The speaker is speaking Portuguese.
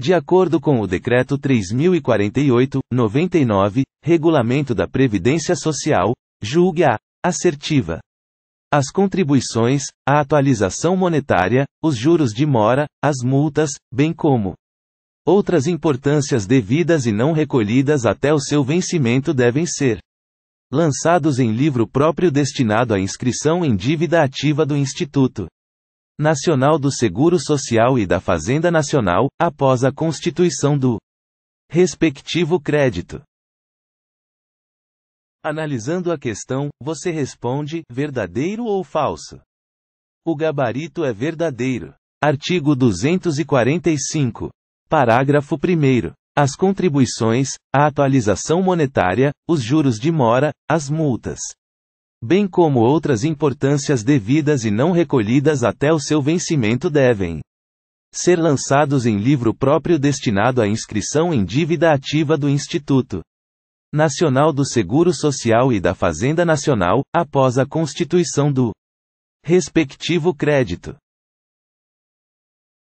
De acordo com o Decreto 3048-99, Regulamento da Previdência Social, julgue a assertiva. As contribuições, a atualização monetária, os juros de mora, as multas, bem como outras importâncias devidas e não recolhidas até o seu vencimento devem ser lançados em livro próprio destinado à inscrição em dívida ativa do Instituto. Nacional do Seguro Social e da Fazenda Nacional, após a constituição do respectivo crédito. Analisando a questão, você responde: verdadeiro ou falso? O gabarito é verdadeiro. Artigo 245. Parágrafo 1. As contribuições, a atualização monetária, os juros de mora, as multas bem como outras importâncias devidas e não recolhidas até o seu vencimento devem ser lançados em livro próprio destinado à inscrição em dívida ativa do Instituto Nacional do Seguro Social e da Fazenda Nacional, após a constituição do respectivo crédito.